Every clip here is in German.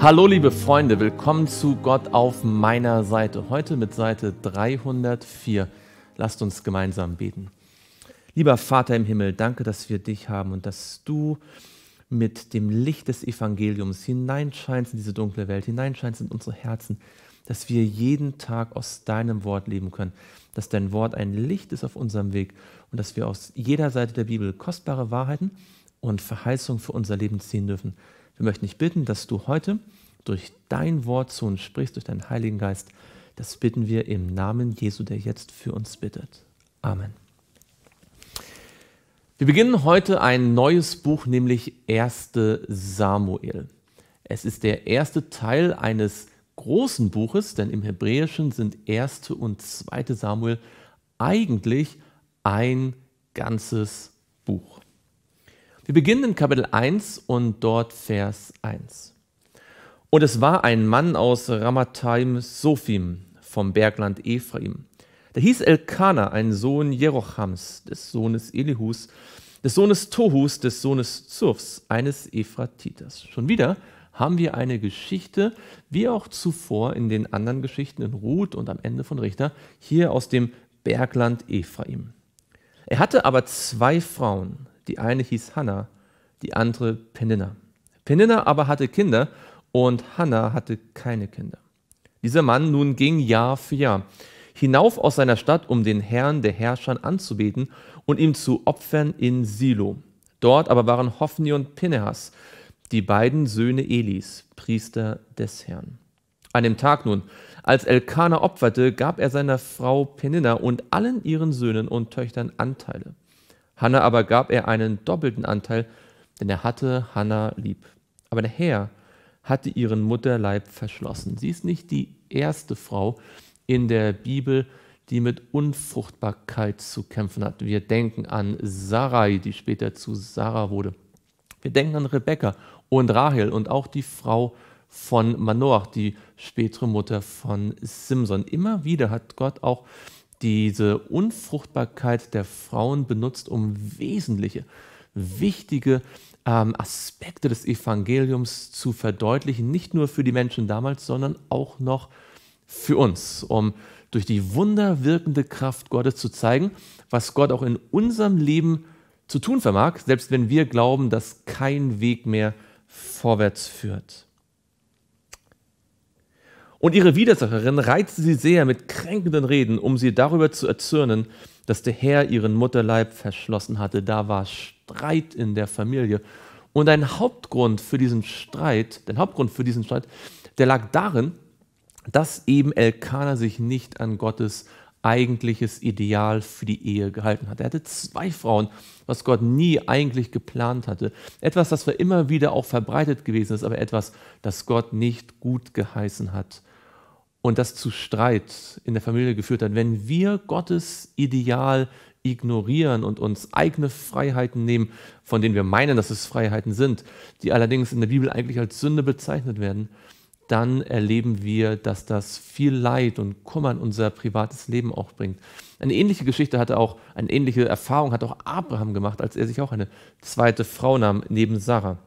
Hallo liebe Freunde, willkommen zu Gott auf meiner Seite. Heute mit Seite 304. Lasst uns gemeinsam beten. Lieber Vater im Himmel, danke, dass wir dich haben und dass du mit dem Licht des Evangeliums hineinscheinst in diese dunkle Welt, hineinscheinst in unsere Herzen, dass wir jeden Tag aus deinem Wort leben können, dass dein Wort ein Licht ist auf unserem Weg und dass wir aus jeder Seite der Bibel kostbare Wahrheiten und Verheißung für unser Leben ziehen dürfen. Wir möchten dich bitten, dass du heute durch dein Wort zu uns sprichst, durch deinen Heiligen Geist. Das bitten wir im Namen Jesu, der jetzt für uns bittet. Amen. Wir beginnen heute ein neues Buch, nämlich 1. Samuel. Es ist der erste Teil eines großen Buches, denn im Hebräischen sind 1. und 2. Samuel eigentlich ein ganzes Buch. Wir beginnen in Kapitel 1 und dort Vers 1. Und es war ein Mann aus Ramathaim Sophim vom Bergland Ephraim. Der hieß Elkana, ein Sohn Jerochams, des Sohnes Elihus, des Sohnes Tohus, des Sohnes Zurfs, eines Ephratiters. Schon wieder haben wir eine Geschichte, wie auch zuvor in den anderen Geschichten in Ruth und am Ende von Richter, hier aus dem Bergland Ephraim. Er hatte aber zwei Frauen, die eine hieß Hannah, die andere Peninna. Peninna aber hatte Kinder und Hannah hatte keine Kinder. Dieser Mann nun ging Jahr für Jahr hinauf aus seiner Stadt, um den Herrn der Herrscher anzubeten und ihm zu opfern in Silo. Dort aber waren Hophni und Pinehas, die beiden Söhne Elis, Priester des Herrn. An dem Tag nun, als Elkanah opferte, gab er seiner Frau Peninna und allen ihren Söhnen und Töchtern Anteile. Hannah aber gab er einen doppelten Anteil, denn er hatte Hannah lieb. Aber der Herr hatte ihren Mutterleib verschlossen. Sie ist nicht die erste Frau in der Bibel, die mit Unfruchtbarkeit zu kämpfen hat. Wir denken an Sarai, die später zu Sarah wurde. Wir denken an Rebekka und Rahel und auch die Frau von Manoach, die spätere Mutter von Simson. Immer wieder hat Gott auch diese Unfruchtbarkeit der Frauen benutzt, um wesentliche, wichtige ähm, Aspekte des Evangeliums zu verdeutlichen, nicht nur für die Menschen damals, sondern auch noch für uns, um durch die wunderwirkende Kraft Gottes zu zeigen, was Gott auch in unserem Leben zu tun vermag, selbst wenn wir glauben, dass kein Weg mehr vorwärts führt. Und ihre Widersacherin reizte sie sehr mit kränkenden Reden, um sie darüber zu erzürnen, dass der Herr ihren Mutterleib verschlossen hatte. Da war Streit in der Familie. Und ein Hauptgrund für diesen Streit, der Hauptgrund für diesen Streit, der lag darin, dass eben Elkanah sich nicht an Gottes eigentliches Ideal für die Ehe gehalten hat. Er hatte zwei Frauen, was Gott nie eigentlich geplant hatte. Etwas, das für immer wieder auch verbreitet gewesen ist, aber etwas, das Gott nicht gut geheißen hat und das zu Streit in der Familie geführt hat. Wenn wir Gottes Ideal ignorieren und uns eigene Freiheiten nehmen, von denen wir meinen, dass es Freiheiten sind, die allerdings in der Bibel eigentlich als Sünde bezeichnet werden, dann erleben wir, dass das viel Leid und Kummer in unser privates Leben auch bringt. Eine ähnliche Geschichte hatte auch, eine ähnliche Erfahrung hat auch Abraham gemacht, als er sich auch eine zweite Frau nahm, neben Sarah.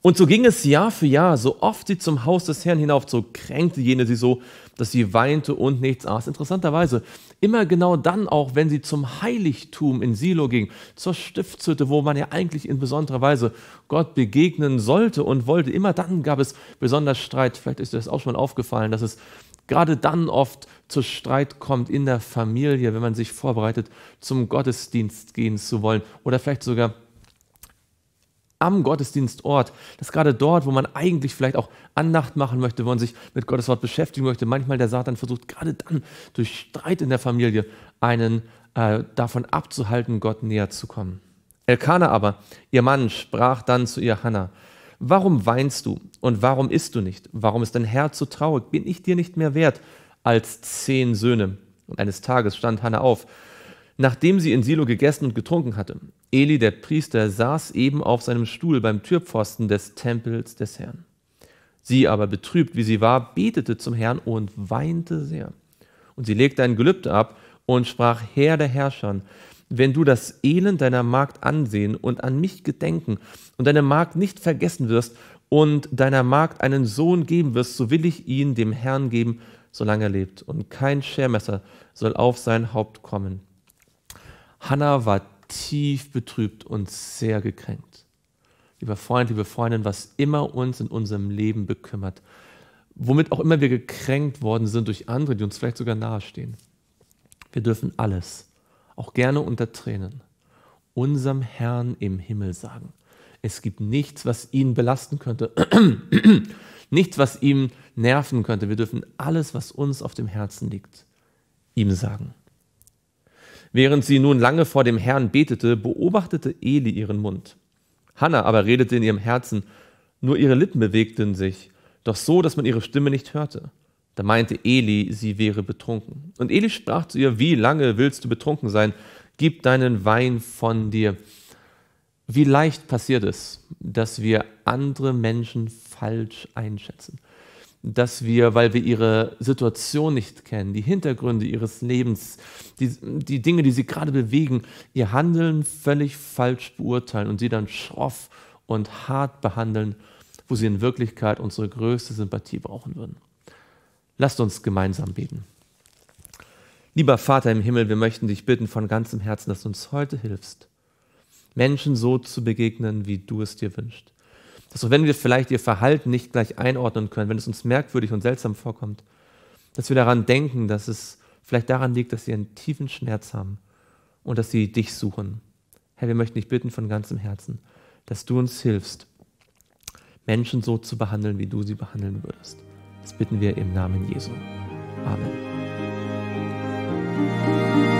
Und so ging es Jahr für Jahr, so oft sie zum Haus des Herrn hinaufzog, kränkte jene sie so, dass sie weinte und nichts aß. Interessanterweise, immer genau dann auch, wenn sie zum Heiligtum in Silo ging, zur Stiftshütte, wo man ja eigentlich in besonderer Weise Gott begegnen sollte und wollte, immer dann gab es besonders Streit. Vielleicht ist dir das auch schon mal aufgefallen, dass es gerade dann oft zu Streit kommt in der Familie, wenn man sich vorbereitet, zum Gottesdienst gehen zu wollen oder vielleicht sogar am Gottesdienstort, dass gerade dort, wo man eigentlich vielleicht auch Andacht machen möchte, wo man sich mit Gottes Wort beschäftigen möchte, manchmal der Satan versucht, gerade dann durch Streit in der Familie einen äh, davon abzuhalten, Gott näher zu kommen. Elkana aber, ihr Mann, sprach dann zu ihr Hannah, warum weinst du und warum isst du nicht? Warum ist dein Herz so traurig? Bin ich dir nicht mehr wert als zehn Söhne? Und eines Tages stand Hannah auf nachdem sie in Silo gegessen und getrunken hatte. Eli, der Priester, saß eben auf seinem Stuhl beim Türpfosten des Tempels des Herrn. Sie aber, betrübt wie sie war, betete zum Herrn und weinte sehr. Und sie legte ein Gelübde ab und sprach, Herr der Herrschern, wenn du das Elend deiner Magd ansehen und an mich gedenken und deine Magd nicht vergessen wirst und deiner Magd einen Sohn geben wirst, so will ich ihn dem Herrn geben, solange er lebt. Und kein Schermesser soll auf sein Haupt kommen. Hannah war tief betrübt und sehr gekränkt. Lieber Freund, liebe Freundin, was immer uns in unserem Leben bekümmert, womit auch immer wir gekränkt worden sind durch andere, die uns vielleicht sogar nahestehen, wir dürfen alles, auch gerne unter Tränen, unserem Herrn im Himmel sagen. Es gibt nichts, was ihn belasten könnte, nichts, was ihm nerven könnte. Wir dürfen alles, was uns auf dem Herzen liegt, ihm sagen. Während sie nun lange vor dem Herrn betete, beobachtete Eli ihren Mund. Hannah aber redete in ihrem Herzen, nur ihre Lippen bewegten sich, doch so, dass man ihre Stimme nicht hörte. Da meinte Eli, sie wäre betrunken. Und Eli sprach zu ihr, wie lange willst du betrunken sein? Gib deinen Wein von dir. Wie leicht passiert es, dass wir andere Menschen falsch einschätzen dass wir, weil wir ihre Situation nicht kennen, die Hintergründe ihres Lebens, die, die Dinge, die sie gerade bewegen, ihr Handeln völlig falsch beurteilen und sie dann schroff und hart behandeln, wo sie in Wirklichkeit unsere größte Sympathie brauchen würden. Lasst uns gemeinsam beten. Lieber Vater im Himmel, wir möchten dich bitten von ganzem Herzen, dass du uns heute hilfst, Menschen so zu begegnen, wie du es dir wünschst. Dass auch wenn wir vielleicht ihr Verhalten nicht gleich einordnen können, wenn es uns merkwürdig und seltsam vorkommt, dass wir daran denken, dass es vielleicht daran liegt, dass sie einen tiefen Schmerz haben und dass sie dich suchen. Herr, wir möchten dich bitten von ganzem Herzen, dass du uns hilfst, Menschen so zu behandeln, wie du sie behandeln würdest. Das bitten wir im Namen Jesu. Amen.